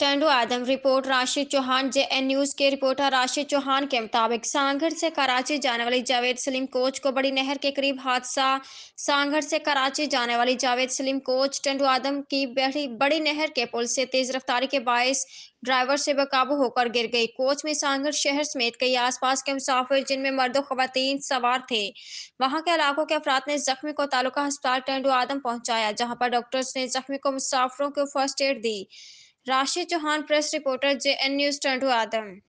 turn Adam report Rashid Chauhan J N news के reporter Rashid Chauhan के मुताबिक सांगढ़ से कराची जाने वाली जावेद सलीम कोच को बड़ी नहर के करीब हादसा सांगढ़ से कराची जाने वाली जावेद सलीम कोच टंडू आदम की बड़ी बड़ी नहर के पुल से तेज रफ्तारी के बायस ड्राइवर से बेकाबू होकर गिर गई कोच में सांगढ़ शहर समेत कई आसपास के मुसाफिर जिनमें मर्द खुवान सवार थे वहां के इलाकों के अफराद ने जख्मी को तालुका अस्पताल टंडू आदम पहुंचाया जहां पर डॉक्टर्स ने जख्मी को मुसाफिरों को फर्स्ट एड दी Rashid Chauhan press reporter J N news Tando आदम